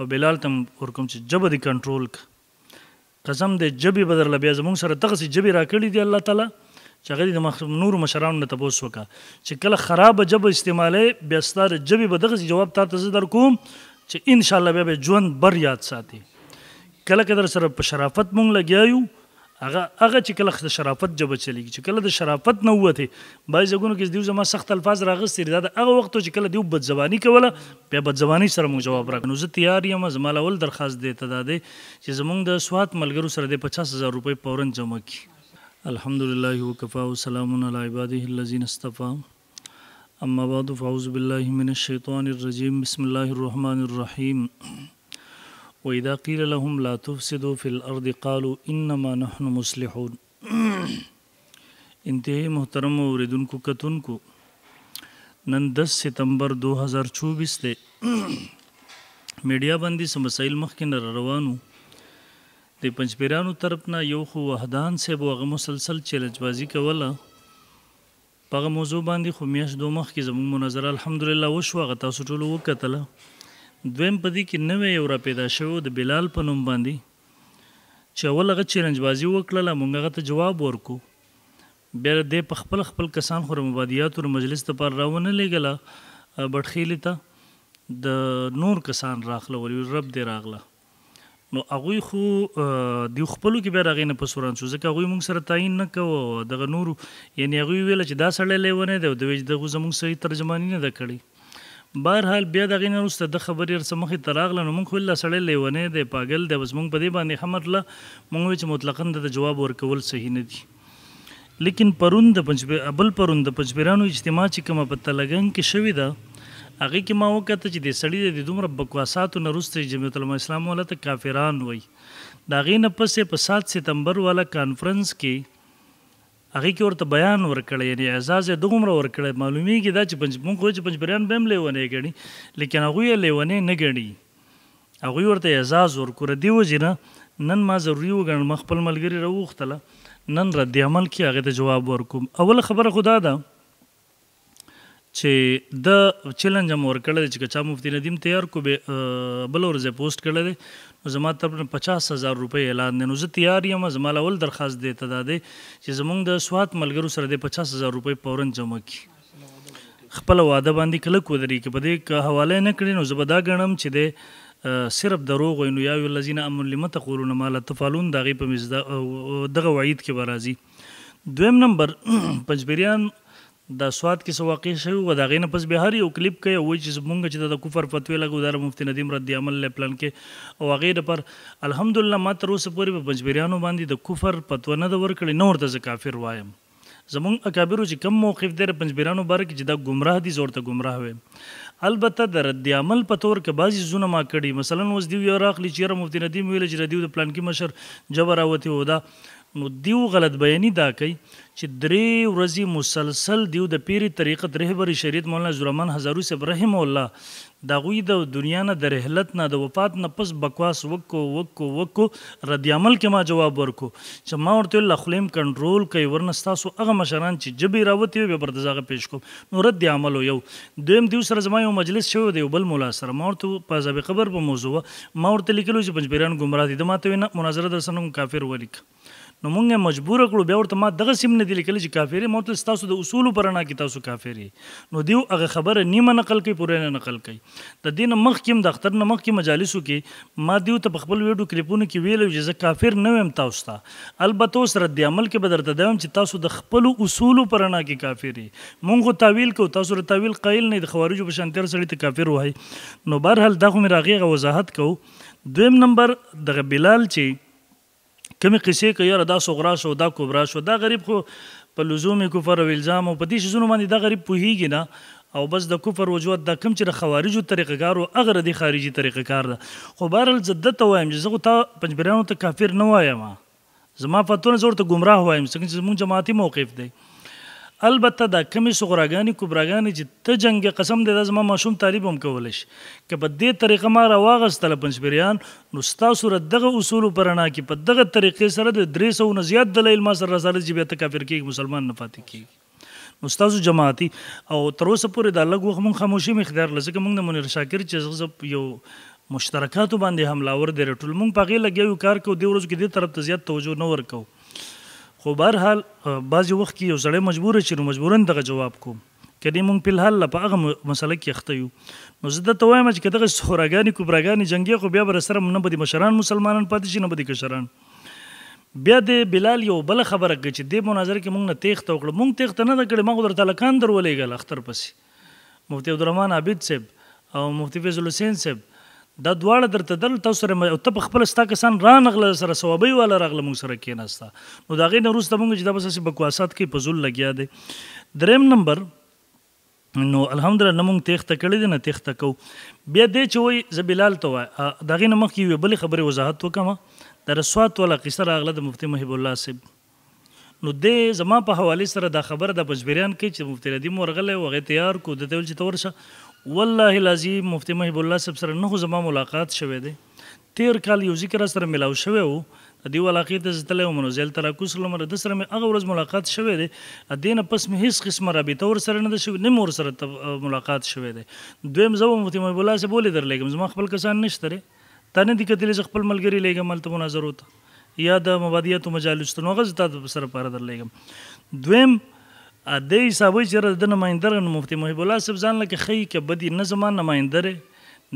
او بلال تم ورکم چې جبه دی کنټرول قسم دې جبه بدر لبیا زمون سره تغسی جبه را کړی دی الله تعالی چې هغه د مخ نور مشرانو ته تبوس وکا چې کله خراب جبه استعماله بیا ستاره جبه بدغه جواب تا ته در کوم چې ان شاء الله به ژوند بر یاد ساتي کله کله سره په شرافت مونږ لګیایو هغه هغه چې کله د شرافت جبه چلیږي چې کله د شرافت نه وته باید زګونو کې دیو زما سخت الفاظ راغستې دا هغه وخت چې کله دیو بد زبانی کوله په بد زبانی سره مو جواب راکنو زه تیار یم زما لول درخواست دی ته دادې چې زمونږ د سواد ملګرو سره د 50000 روپۍ پورن جمع کی الحمدلله وکفا وسلام علی عباده الذين اصطفى اما بعد فاعوذ بالله من الشیطان الرجیم بسم الله الرحمن الرحیم وإذا قيل لهم لا تفسدوا في الأرض قالوا إنما نحن مصلحون انتهائی محترم اوریدونکو کتونکو نن 10 سپتمبر 2024 دی میډیا باندې سم مسایل مخکې روانو د پنځپیرانو طرف نه یو خو وحدان سه بوغه مسلسل چیلنج بازی کوله په موضوع باندې خو میاش دوه مخکې زموږ مناظره الحمدلله وشو غتا سټولو وکټله دویم پدې کې نوې یو را پیدا شو د بلال په نوم باندې چې اول هغه چیلنج بازی وکړله مونږ هغه ته جواب ورکو بیا دې په خپل خپل کسان خو مبادیات او مجلس ته پر راونه لګلا بټخېلی ته د نور کسان راخله ولې رب دې راغله نو هغه خو دی خپلو کې به راغې نه پسوران شو ځکه هغه مونږ سره تعین نه کوو دغه نور یعنی هغه ویل چې دا سړی لیونه دی د وېج دغه زمونږ صحیح ترجمانی نه ده کړی بهرحال بیا دغه نه وروسته د خبرې سره مخې ته راغله نو موږ خو لا سړی لیونې دی پاگل دی بس موږ په دې باندې خمرله موږ چې مطلقاً د جواب ورکول صحیح نه دي لیکن پرون د پنځبه ابل پرون د پنځبرانو اجتماع چې کومه پته لګن کې شوې ده هغه کې ما وکړه چې د سړی د دومره بکواساتو نه وروسته جمعیت العلماء اسلام ولا ته کافران وای دا غینه پسې په 7 سپتمبر والا کانفرنس کې هغه کې ورته بیان ورکړی یعنی اعزاز د عمر ورکړی معلومیږي دا چې پنځ مونږ چې پنځ بریان بهم لیونه غړي لیکن هغه لیونه نه غړي هغه ورته اعزاز ورکړ دی وځنه نن ما ضروري وګڼ مخ خپل ملګری راوختله نن رد عمل کې هغه ته جواب ورکوم اول خبره خدا ده چې د چیلنج هم ورکړل چې چا مفتي ندیم تیار کو به بل ورځ پوسټ کړل زما تر 50000 روپۍ اعلان نه نو زه تیار یم زما لول درخواست دی ته دادې چې زمونږ د سواد ملګرو سره د 50000 روپۍ پورن جمع کړي خپل واده باندې کله کودري کې په دې ک حواله نه کړی نو زبدا غنم چې د صرف دروغ وینو یا ولذین امن لم تقولون ما لا تفعلون دغه په مزدا دغه وعید کې برازي دویم نمبر پنځبریان د سواد کې سو واقع شوی و دا غینه پس به هر یو کلیپ کې وای چې مونږ چې د کفر فتوی لګو دار مفتی ندیم رد عمل له پلان کې او هغه پر الحمدلله ما تر اوسه پورې په بنجبریانو باندې د کفر فتوا نه د ورکړې نو ورته کافر وایم زمون اکابرو چې کم موقف در پنځبیرانو بار کې چې دا گمراه دي زور ته گمراه وي البته د رد عمل په تور کې بعضی زونه ما کړي مثلا اوس دی یو راخلی چیرې مفتی ندیم ویل چې ردیو د پلان کې مشر جبر اوتی ودا نو دیو غلط بیانی دا کوي چې درې ورځې مسلسل دیو د پیری طریقت رهبری شریعت مولانا زرمن هزارو سب رحم الله دا غوی د دنیا نه د رحلت نه د وفات نه پس بکواس وکو وکو وکو ردیعمل کې ما جواب ورکو چې ما ورته الله خلیم کنټرول کوي ورنستاسو هغه مشران چې جبي راوتی به بردزاغه پیش کوم نو ردیعمل یو دویم دیو سره زما یو مجلس شو دی بل مولا سره ما ورته په ځابه خبر په موضوع ما ورته لیکلو چې پنځبيران گمراه دي د ماته نه مناظره در سنم کافر ولیک نو مونږه مجبور کړو بیا ورته ما دغه سیم نه دی لیکل چې کافری مو ته تاسو د اصول پرنا کې تاسو کافری نو دیو هغه خبره نیمه نقل کوي پوره نه نقل کوي د دین مخکیم د اختر نه مخکې مجالسو کې ما دیو ته خپل ویډیو کلیپونو کې ویلو چې زه کافر نه ویم تاسو ته البته اوس رد عمل کې بدرته دویم چې تاسو د خپل اصول پرنا کې کافری مونږ تعویل کو تاسو ر تعویل قائل نه د خوارجو په شان تیر سړی ته کافر وای نو بهرحال دا خو مې راغیغه وضاحت کو دویم نمبر دغه بلال چې کمی قصې کوي یاره دا صغرا شو دا کبرا شو دا غریب خو په لزوم کفر او الزام او په دې شزونو باندې دا غریب پوهیږي نه او بس د کفر وجود د کم چې د خوارجو طریقګارو اغره دی خارجي طریقګار ده خو بهرل زدت وایم چې زه ته پنځبرانو ته کافر نه وایم زما فتونه زور ته گمراه وایم څنګه چې مونږ جماعتي موقف دی البته دا کمی صغراګانی کبراګانی چې ته جنگ قسم دې زما ماشوم طالب هم کول شي که په دې طریقه ما راوغستل پنځبریان نو ستاسو دغه اصول پرانا کې په دغه طریقې سره د 300 نه زیات دلیل ما سره رساله چې به ته کافر کې مسلمان نه پاتې کیږي نو ستاسو جماعتي او تر اوسه پورې د الله غوښمن خاموشي مقدار لزکه موږ د منیر شاکر چې یو مشترکاتو باندې حمله ور دي ټول موږ په غي لګیو کار کو دی ورځ کې دې طرف ته زیات توجه نه ورکو خو بهر حال بعضی وخت کې یو زړه مجبور شي نو مجبورن دغه جواب کوم کدی مونږ په الحال په هغه مسله کې اخته یو نو زه ته وایم چې دغه سوراګانی کوبراګانی جنگي خو بیا بر سره نه بدی مشران مسلمانان پاتې شي نه بدی کشران بیا د بلال یو بل خبره کوي چې د مناظره کې مونږ نه تیخت وکړ مونږ تیخت نه کړ مونږ درته لکان درولېګل اختر پسی مفتی عبدالرحمن عبید صاحب او مفتی فیضل حسین صاحب دا دواړه درته دل تاسو سره او ته په خپل ستا کسان رانغله سره ثوابي ولا رغله مون سره کېناستا نو دا غي نه روسته مونږ چې دا بس سي بکواسات کې پزول لګیا دي دریم نمبر نو الحمدلله مونږ تیخته کړی دي نه تیخته کو بیا دې چې وای زبلال ته وای دا غي نه مخ کې بل خبره وضاحت وکم در سوات ولا قصه راغله د مفتي محب الله سیب نو د زما په حواله سره دا خبره د پجبریان کې چې مفتي ردی مورغله وغه تیار کو د تل چې تورشه والله العظیم مفتی محب الله صاحب سره نه زما ملاقات شوه دی تیر کال یو ذکر سره ملاو شوه وو د دې علاقې ته زتلې ومنو زل تر کو سره مر د سره مې هغه ورځ ملاقات شوه دی دین پس مې هیڅ قسمه رابطه ور سره نه شوه نه مور سره ملاقات شوه دی دویم زما مفتی محب الله صاحب ولې درلګم زما خپل کسان نشته ری تانه دې کتلې خپل ملګری لګم ملته مناظره وته یا د مبادیات مجالس ته نوغه زتا سره پاره درلګم دویم ا دې حساب چې د نمائندر مفتي محب الله صاحب ځان لکه خی کې بدی نه زمان نمائندر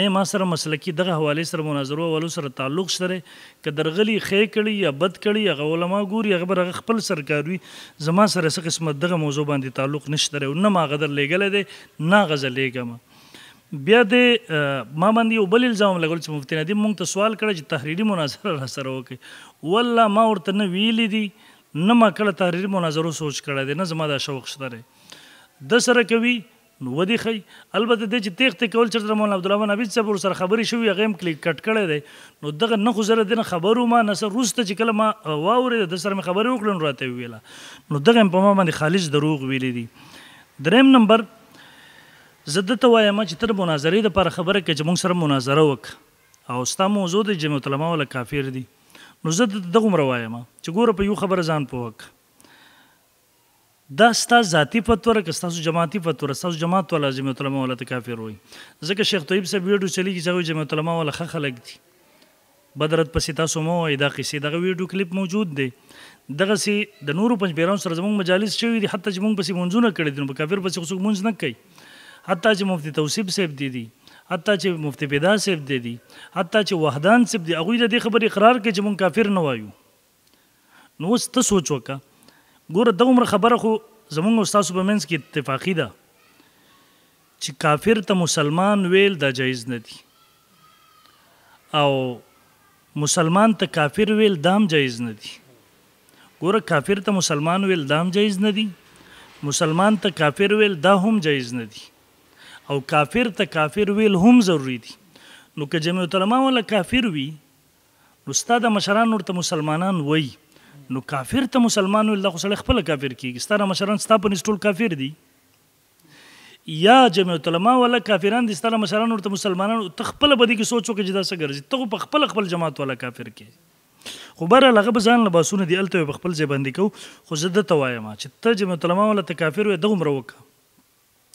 نه ما سره مسلکی دغه حواله سره مناظره ولو سره تعلق سره ک درغلی خې کړي یا بد کړي یا علما ګوري خبر خپل سرکاروي زما سره څه قسمت دغه موضوع باندې تعلق نشته او نه ما غدر لګل دي نه غزل لګم بیا د ما باندې وبل الزام لګول چې مفتي ندیم مونږ ته سوال کړ چې تحریری مناظره را سره وکي والله ما ورته نه ویلې دي نه ما کله تحریری مناظرو سوچ کړی دی نه زما دا شوق شته دی د سره کوي نو ودی خی البته د چې تیخت کول چې مولا عبد الله بن عبید صاحب سره خبري شوې هغه هم کلیک کټ کړی دی نو دغه نه خو زره دین خبرو ما نه سره روسته چې کله ما واورې د سره خبرې وکړن راته ویله نو دغه په ما باندې خالص دروغ ویلې دي دریم نمبر زه د ته وایم چې تر مناظرې د پر خبره کې چې مونږ سره مناظره وک او ستا موضوع د جمعیت العلماء ولا کافر دي نو زه دغه مروایم چې ګوره په یو خبره ځان پوک دا ستا ذاتی فتوره که ستاسو جماعتي فتوره ستاسو جماعت ولا جمعیت العلماء ولا کافر وي ځکه شیخ طیب صاحب ویډیو چلیږي چې جمعیت العلماء ولا ښه خلک دي بدرت پسې تاسو مو وایي دا قصې دغه ویډیو کلیپ موجود دی دغه سي د نورو پنځ پیرانو سره زموږ مجالس شوی دي حتی چې موږ پسې منځونه کړی دي نو په کافر پسې خو څوک منځ نه کوي حتی چې مفتي توصیب صاحب دي دي حتی چې مفتی پیدا صاحب دی دي حتی چې وحدان صاحب دی هغه د خبرې اقرار کوي چې مونږ کافر نه وایو نو اوس ته سوچ وکړه ګوره د عمر خبره خو زمونږ استاد په منځ کې اتفاقی ده چې کافر ته مسلمان ویل دا جایز نه دی او مسلمان ته کافر ویل دام جایز نه دی ګوره کافر ته مسلمان ویل دام جایز نه دی مسلمان ته کافر ویل دا هم جایز نه دی او کافر ته کافر ویل هم ضروری دي نو که جمعیت العلماء ولا کافر وي نو ستا د مشران ورته مسلمانان وای نو کافر ته مسلمان ویل دا خو سړی خپله کافر کېږي ستا د مشران ستا په نس ټول کافر دي یا جمعیت العلماء ولا کافران دي ستا د مشران ورته مسلمانان ته خپله بدی کې سوچ وکړي چې دا څه ګرځي ته خو په خپل خپل جماعت ولا کافر کې خو بره لغه به ځان لباسونه دی الته په خپل ځبندې کو خو زه د توایم چې ته جمع تلما ولا تکافر وې دغه مروکه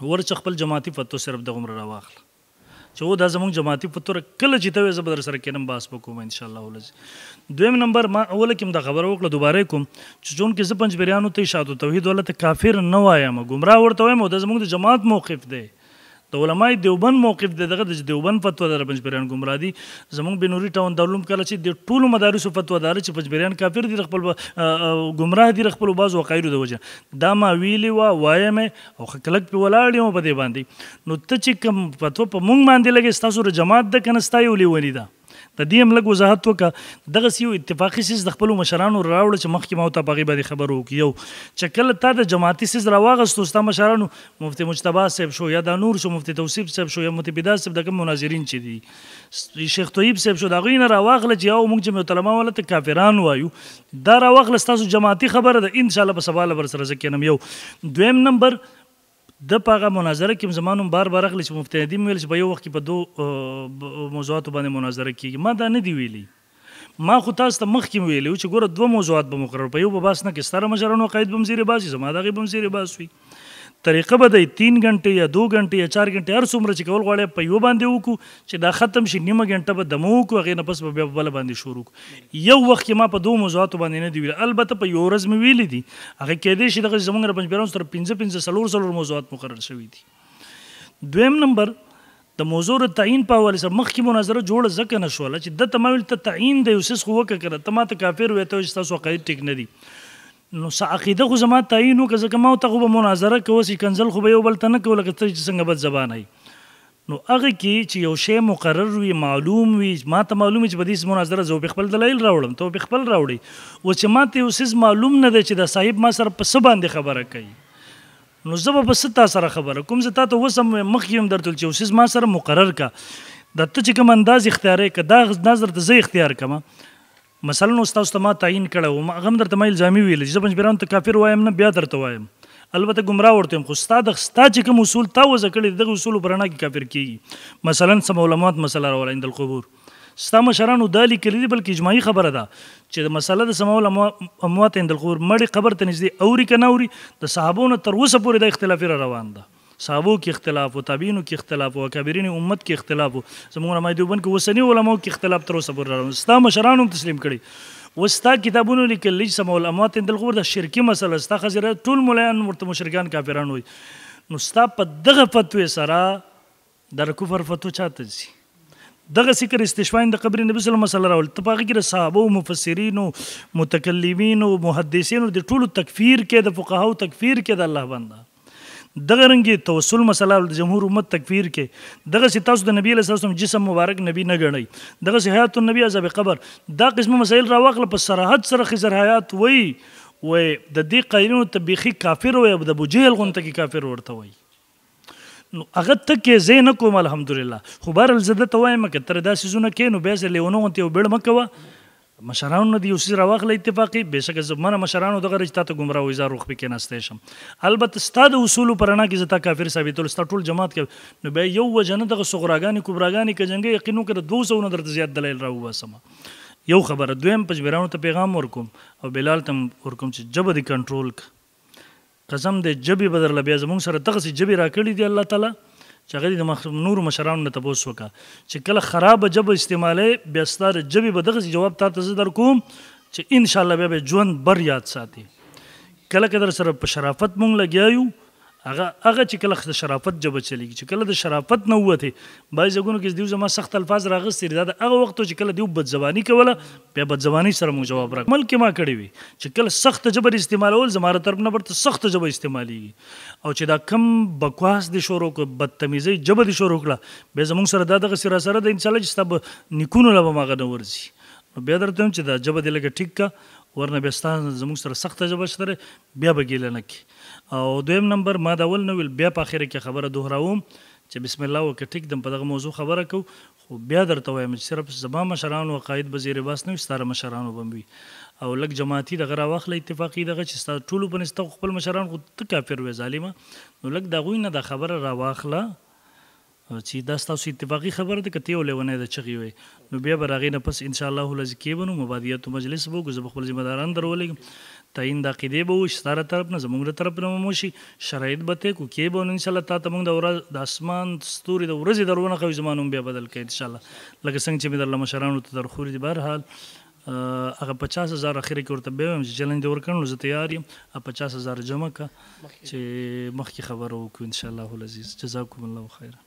ورڅ خپل جماعتي فتو صرف د عمر راواخل چې و دا زمونږ جماعتي فتو کله چې ته زبر سره کینم باس وکوم ان شاء الله ولز دویم نمبر ما اول کوم د خبر وکړه دوباره کوم چې چون کې ز پنځ بریانو ته شادو توحید ولته کافر نه وایم ګمرا ورته وایم د زمونږ د جماعت موقف دی د علماء دیوبند موقف دغه د دیوبند فتوا در پنځبریان ګمرا دي زمونږ بنوري ټاون دولم کله چې د ټولو مدارسو فتوا دار چې پنځبریان کافر دي خپل ګمراه دي خپل باز وقایرو د وجه دا ما ویلی وا وایم او خلک په ولاړ یو په دې باندې نو ته چې کوم فتوا په مونږ باندې لګي ستاسو جماعت د کنه ستایو لیونی ده د دې هم لږ وضاحت وکړه دغه سی اتفاقی سیس د خپل مشرانو راوړ چې مخکې ما ته باغی باندې خبر وکیو چې کله تا د جماعتي سیس راوغستو ستا مشرانو مفتي مجتبا صاحب شو یا د نور شو مفتي توصیف صاحب شو یا مفتي بدا صاحب دغه مناظرین چې دي شیخ طیب صاحب شو دا غوینه راوغله چې یو موږ جمعیت العلماء ولته کافران وایو دا راوغله تاسو جماعتي خبره ده ان شاء الله په سوال بر سره ځکه نم یو دویم نمبر د پاغه مناظره کې زمانو بار بار غلی چې مفتی ندیم ویل چې په یو وخت کې په دوه موضوعاتو باندې مناظره کیږي ما دا نه دی ویلي ما خو تاسو ته مخکې ویلی چې ګوره دوه موضوعات به مقرر په یو به باس نه کې ستاره مشرانو قید بم زیرې باسي زما دغه بم زیرې باسوي طریقه به د 3 غنټې یا 2 غنټې یا 4 غنټې هر څومره چې کول غواړي په یو باندې وکړو چې دا ختم شي نیمه غنټه به دمو وکړو هغه نه پس به بل باندې شروع وکړو یو وخت کې ما په دوه موضوعاتو باندې نه دی ویل البته په یو ورځ مې ویل دي هغه کې دې شي د زمونږ په پیرانو سره 15 15 سلور سلور موضوعات مقرر شوي دي دویم نمبر د موضوع د تعین په حواله سره مخکې مناظره جوړه ځکه نشوله چې د تمویل ته تعین د یوسس خو وکړه تما ته کافر وې ته چې تاسو قید ټیک نه دي نو عقیده خو زما تعینو که ځکه ما ته خو به مناظره کوه چې کنزل خو به یو بل ته نه کوو لکه ته چې څنګه بد زبان نو هغه کې چې یو شی مقرر وي معلوم وي ما ته معلوم چې بدیس مناظره زه په خپل دلایل راوړم ته په خپل راوړي و چې ما ته اوس معلوم نه دی چې دا صاحب ما سره په څه باندې خبره کوي نو زه به بس تا سره خبره کوم زه تا ته وسم مخیم درتل چې اوسیز ما سره مقرر کا د ته چې کوم انداز اختیارې ک دا نظر ته زه اختیار کما مثلا استاد ته ما تعین کړو ما غم درته مې الزامي ویل چې پنځبران ته کافر وایم نه بیا درته وایم البته گمراه ورته خو استاد ستا چې کوم اصول تا وځ کړی دغه اصول برنا کې کافر کیږي مثلا سم علماء مسله راول عند القبور ستا مشرانو دالی کړی بلکې اجماعي خبره ده چې مسله د سمول اموات عند القبور مړی قبر ته نږدې اوري کنه اوري د صحابونو تر اوسه پورې د اختلاف روان ده صحابو کې اختلاف او تابعینو کې اختلاف او اکابرین امت کې اختلاف زموږ علماء دیوبند کې وسنی علماء کې اختلاف تر اوسه پورې راغلی ستا مشرانو تسلیم کړي وستا کتابونو لیکل لږ سم علماء تندل غور د شرکی مسله ستا خزر ټول ملایان ورته مشرکان کافران وي نو ستا په دغه فتوی سره در کفر فتو چاته زی دغه سکر استشفاین د قبر نبی صلی الله علیه وسلم راول ته پاګه کې صحابه او مفسرین او متکلمین او محدثین د ټولو تکفیر کې د فقهاو تکفیر کې د الله بنده دغه رنګي توسل مسله د جمهور امت تکفیر کې دغه سي تاسو د نبی له سره جسم مبارک نبی نه غني دغه سي حیات النبی عذاب قبر دا قسم مسائل را واخل په سرحد سره خزر حیات وای وای د دې قایلونو تبيخي کافر وای د ابو جهل غونته کې کافر ورته وای نو هغه ته کې زه نه کوم الحمدلله خو بهر زده ته وایم که تر داسې زونه کې نو بیا سه لیونو ته وبړ مکوه مشرانو نه دی اوسې راوخل اتفاقی بهشکه زمونه مشرانو دغه رښتا ته گمراه وي زار روخ به کې نسته شم البته ستاد اصول پرانا کې زتا کافر ثابتول ستا ټول جماعت کې نو به یو وجنه دغه صغراګانی کبراګانی کې جنگ یقینو کړ 200 نه درته زیات دلیل راو وسم یو خبره دویم پجبرانو ته پیغام ورکوم او بلال تم ورکوم چې جبه دی کنټرول قسم دې جبي بدر لبیا زمون سره دغه سي جبي راکړي دی الله تعالی چې هغه د نور مشرانو ته بوس وکا چې کله خراب جب استعماله بیا ستاره جبي بدغه جواب تاسو ته در کوم چې ان شاء الله به ژوند بر یاد ساتي کله کله سره په شرافت مونږ لګیایو هغه هغه چې کله د شرافت جبه چلیږي چې کله د شرافت نه وته بای زګونو کې دیو زما سخت الفاظ راغستې دا هغه وخت چې کله دیو بد زبانی کوله په بد زبانی سره مو جواب راک ملک ما کړی وي چې کله سخت جبر استعمالول زماره طرف نه برته سخت جبه استعماليږي او چې دا کم بکواس دي شروع کو بدتمیزي جبه دي شروع کړه به زمون سره دا دغه سره سره د انسان چې ستب نکونو لبه ماغه نه ورزي نو بیا درته چې دا جبه دی لکه ټیک ورنه بهستان زموږ سره سخت ژبه سره بیا به ګیل نه کی او دویم نمبر ما د اول نو ویل بیا په اخر کې خبره دوهراوم چې بسم الله وکړه ټیک دم په دغه موضوع خبره کو خو بیا درته وایم چې صرف زما مشران او قائد وزیر باس نه ستاره مشران وبوي او لک جماعتي دغه راوخله اتفاقی دغه چې ستاسو ټولو بنسټ خپل مشران خو ته کافر وې ظالمه نو لک دغوی نه د خبره راوخله چې دا ستاسو اتفاقی خبره ده کته یو لونه د چغي وي نو بیا براغې نه پس ان شاء الله لزکې بنو مبادیت مجلس وو ګزب خپل ذمہ داران درولې تعین د عقیده به وش ستاره طرف نه زموږ تر طرف نه مو شي شرایط به ته کو کې به ان شاء الله تاسو موږ د ورځ د اسمان ستوري د ورځې درونه کوي زمانو بیا بدل کړي ان شاء الله لکه څنګه چې مې در لمشرانو ته در خوري بهر حال هغه 50000 اخیره کې ورته به چې چیلنج دی ورکړم زه تیار یم 50000 جمع ک چې مخکې خبرو وکړو ان شاء الله العزيز جزاكم الله خير